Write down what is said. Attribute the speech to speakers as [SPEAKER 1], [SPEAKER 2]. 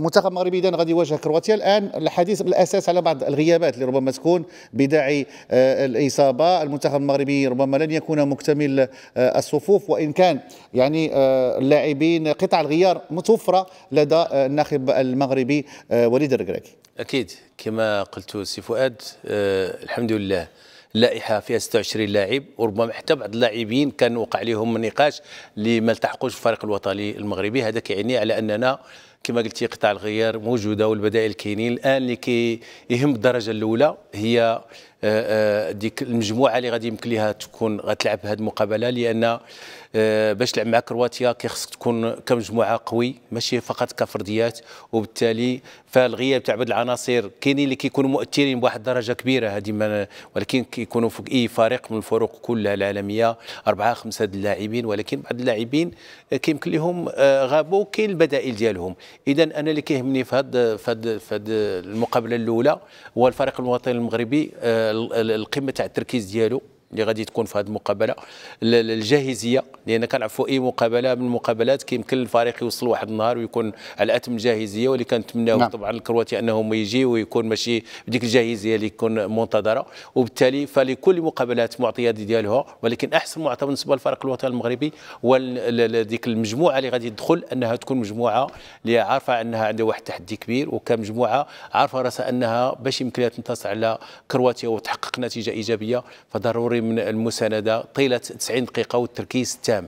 [SPEAKER 1] منتخب مغربي اذا غادي يواجه كرواتيا الان الحديث بالاساس على بعض الغيابات اللي ربما تكون بداعي آه، الاصابه المنتخب المغربي ربما لن يكون مكتمل آه، الصفوف وان كان يعني آه، اللاعبين قطع الغيار متوفره لدى الناخب المغربي وليد الركراكي
[SPEAKER 2] اكيد كما قلت سي فؤاد الحمد لله اللائحه فيها 26 لاعب وربما حتى بعض اللاعبين كان وقع لهم نقاش اللي ما التحقوش الفريق الوطني المغربي هذا كيعني على اننا كما قلتي قطاع الغيار موجوده والبدائل كاينين الان اللي كي يهم الدرجه الاولى هي آه، آه، ديك المجموعه اللي غادي يمكن لها تكون غتلعب هذه المقابله لان آه، باش تلعب مع كرواتيا كيخصك تكون كمجموعه قوي ماشي فقط كفرديات وبالتالي فالغياب تاع بعض العناصر كاينين اللي كيكونوا مؤثرين بواحد الدرجه كبيره هذه ولكن كيكونوا فوق اي فريق من الفروق كلها العالميه اربعه خمسه اللاعبين ولكن بعض اللاعبين كيمكن لهم غابوا كاين البدائل ديالهم اذا انا اللي كيهمني في هذا في هذا في هذا المقابله الاولى هو الفريق الوطني المغربي آه، القمه تاع التركيز ديالو اللي غادي تكون في هذه المقابله الجاهزيه لان كنعرفوا اي مقابله من المقابلات كيمكن الفريق يوصل واحد النهار ويكون على اتم الجاهزيه واللي كنتمناو نعم. طبعا الكرواتي انهم يجي ويكون ماشي بديك الجاهزيه اللي يكون منتظره وبالتالي فلكل مقابلات معطيات ديالها ولكن احسن معطى بالنسبه للفريق الوطني المغربي هو ديك المجموعه اللي غادي تدخل انها تكون مجموعه اللي عارفه انها عندها واحد التحدي كبير وكمجموعه عارفه راسها انها باش يمكن لها تنتصر على كرواتيا وتحقق نتيجه ايجابيه فضروري من المسانده طيله 90 دقيقه والتركيز التام